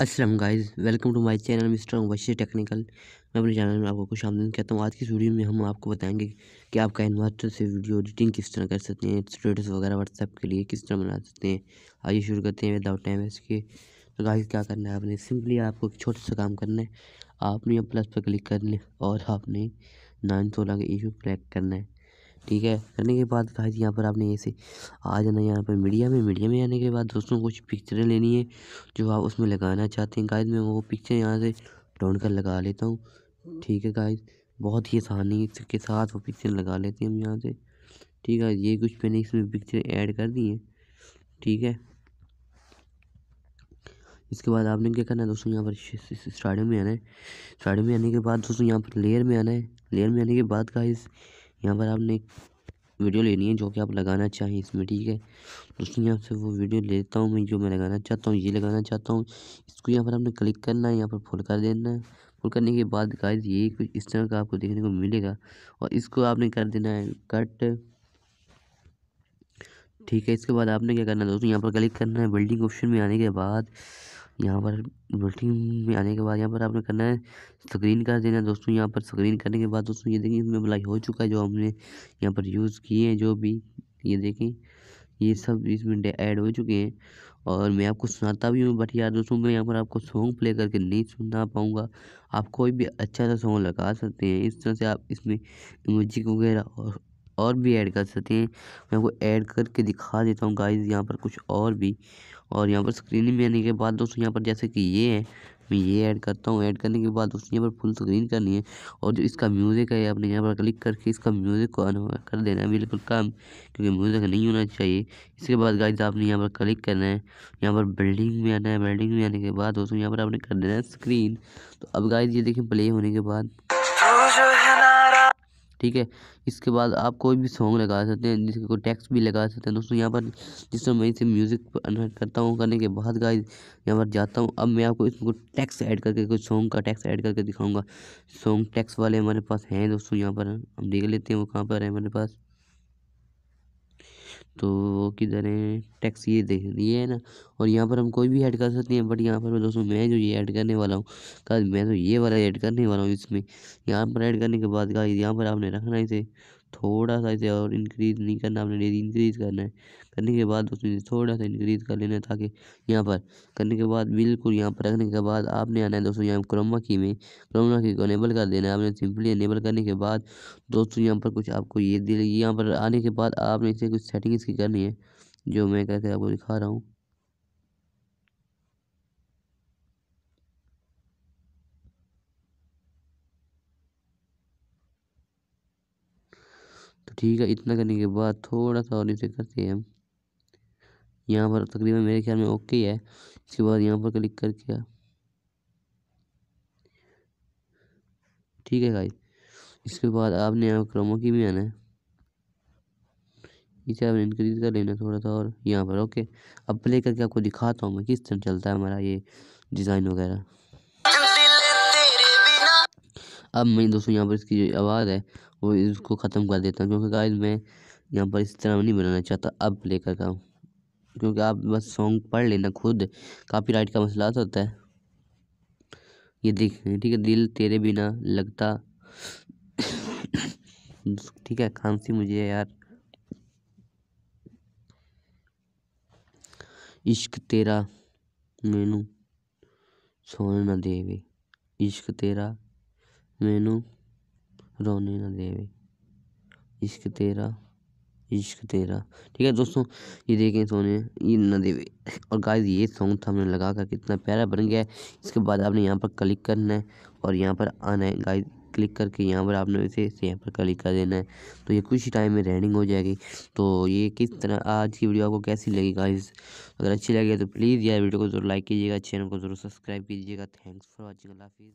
Aslam guys welcome to my channel mister Vashi technical मैं अपने channel में आपको खुश आमदन कहता हूँ आज की वीडियो में हम आपको बताएंगे कि आपका इन्वर्टर से वीडियो एडिटिंग किस तरह कर सकते हैं स्टेटस वगैरह व्हाट्सएप के लिए किस तरह बना सकते हैं आइए शुरू करते हैं विदाउट टाइम इसके तो गाइज क्या करना है आपने सिंपली आपको एक छोटा सा काम करना है आपने प्लस पर क्लिक करना है और आपने नाइन सोलह का इशू क्लैक करना है ठीक है करने के बाद गाइस यहाँ पर आपने ऐसे आ जाना यहाँ पर मीडिया में मीडिया में आने के बाद दोस्तों कुछ पिक्चरें लेनी है जो आप उसमें लगाना चाहते हैं गाइस मैं वो पिक्चर यहाँ से डाउन कर लगा लेता हूँ ठीक है गाइस बहुत ही आसानी के साथ वो पिक्चर लगा लेते हैं हम यहाँ से ठीक है ये कुछ मैंने इसमें पिक्चर ऐड कर दी है ठीक है इसके बाद आपने क्या करना है दोस्तों यहाँ पर स्टार्टिंग में आना है स्टार्टिंग में आने के बाद दोस्तों यहाँ पर लेयर में आना है लेयर में आने के बाद गाइस इस यहाँ पर आपने एक वीडियो लेनी है जो कि आप लगाना चाहें इसमें ठीक है दोस्तों यहाँ से वो वीडियो लेता हूँ मैं जो मैं लगाना चाहता हूँ ये लगाना चाहता हूँ इसको यहाँ पर आपने क्लिक करना है यहाँ पर फुल कर देना है फुल करने के बाद गाइस ये कुछ इस तरह का आपको देखने को मिलेगा और इसको आपने कर देना है कट ठीक है इसके बाद आपने क्या करना है दोस्तों यहाँ पर क्लिक करना है बिल्डिंग ऑप्शन में आने के बाद यहाँ पर मीटिंग में आने के बाद यहाँ पर आपने करना है स्क्रीन कर देना दोस्तों यहाँ पर स्क्रीन करने के बाद दोस्तों ये देखिए इसमें ब्लैक हो चुका है जो हमने यहाँ पर यूज़ किए हैं जो भी ये देखें ये सब इसमें ऐड हो चुके हैं और मैं आपको सुनाता भी हूँ बट यार दोस्तों मैं यहाँ पर आपको सॉन्ग प्ले करके नहीं सुना पाऊँगा आप कोई भी अच्छा सा सॉन्ग लगा सकते हैं इस तरह से आप इसमें म्यूजिक वगैरह और और भी ऐड कर सकते हैं मैं आपको ऐड करके दिखा देता हूँ गाइस यहाँ पर कुछ और भी और यहाँ पर स्क्रीनिंग में आने के बाद दोस्तों यहाँ पर जैसे कि ये है मैं ये ऐड करता हूँ ऐड करने के बाद दोस्तों यहाँ पर फुल स्क्रीन करनी है और जो इसका म्यूज़िक है आपने यहाँ पर क्लिक करके इसका म्यूज़िक को कर देना है बिल्कुल कम क्योंकि म्यूज़िक नहीं होना चाहिए इसके बाद गाइज आपने यहाँ पर क्लिक करना है यहाँ पर बिल्डिंग में आना है बिल्डिंग में आने के बाद दोस्तों यहाँ पर आपने कर देना है स्क्रीन तो अब गाइज ये देखें प्ले होने के बाद ठीक है इसके बाद आप कोई भी सॉन्ग लगा सकते हैं जिसके कोई टेक्स्ट भी लगा सकते हैं दोस्तों यहाँ पर जिस समय मैं इसे म्यूज़िक अनहट करता हूँ करने के बाद गाय यहाँ पर जाता हूँ अब मैं आपको इसको टैक्स ऐड करके कुछ सॉन्ग का टैक्स ऐड करके दिखाऊंगा सॉन्ग टैक्स वाले हमारे पास हैं दोस्तों यहाँ पर हम देख लेते हैं वो कहाँ पर है हमारे पास तो वो किधर है टैक्सी ये देख रही है ना और यहाँ पर हम कोई भी ऐड कर सकते हैं बट यहाँ पर दोस्तों मैं जो ये ऐड करने वाला हूँ कल मैं तो ये वाला ऐड करने वाला हूँ इसमें यहाँ पर ऐड करने के बाद कहा यहाँ पर आपने रखना इसे थोड़ा सा इसे और इंक्रीज़ नहीं करना आपने इंक्रीज़ करना है करने के बाद उसमें थोड़ा सा इंक्रीज़ कर लेना है ताकि यहाँ पर करने के बाद बिल्कुल यहाँ पर रखने के बाद आपने आना है दोस्तों यहाँ क्रोमा की में क्रोमा की को अनेबल कर देना है आपने सिंपली अनेबल करने के बाद दोस्तों यहाँ पर कुछ आपको ये दे यहाँ पर आने के बाद आपने इसे कुछ सेटिंग्स की करनी है जो मैं कैसे आपको दिखा रहा हूँ तो ठीक है इतना करने के बाद थोड़ा सा और इसे करते हैं हम यहाँ पर तकरीबन मेरे ख्याल में ओके है इसके बाद यहाँ पर क्लिक करके ठीक है भाई इसके बाद आपने यहाँ क्रोमो की भी आना है इसे आपने इनक्रीज कर लेना थोड़ा सा और यहाँ पर ओके अब प्ले करके आपको दिखाता हूँ मैं किस तरह चलता है हमारा ये डिज़ाइन वगैरह अब मैं दोस्तों यहाँ पर इसकी जो आवाज़ है वो इसको ख़त्म कर देता हूँ क्योंकि गाइस मैं यहाँ पर इस तरह नहीं बनाना चाहता अब प्ले करता हूँ क्योंकि आप बस सॉन्ग पढ़ लेना खुद कापी राइट का मसला तो होता है ये देख ठीक है दिल तेरे बिना लगता ठीक है खांसी मुझे यार इश्क तेरा मैनू सोना देवे इश्क तेरा मैनू रोने ना देवे इश्क तेरा इश्क तेरा ठीक है दोस्तों ये देखें सोने ये ना देवे और गाइस ये सॉन्ग था हमने लगा कर कितना प्यारा बन गया है इसके बाद आपने यहाँ पर क्लिक करना है और यहाँ पर आना है गाइस क्लिक करके यहाँ पर आपने इसे यहाँ पर क्लिक कर देना है तो ये कुछ ही टाइम में रेंडिंग हो जाएगी तो ये किस तरह आज की वीडियो आपको कैसी लगी गाइस अगर अच्छी लगी तो प्लीज़ यार वीडियो को जरूर लाइक कीजिएगा चैनल को जरूर सब्सक्राइब कीजिएगा थैंक्स फॉर वॉचिंग हाफिज़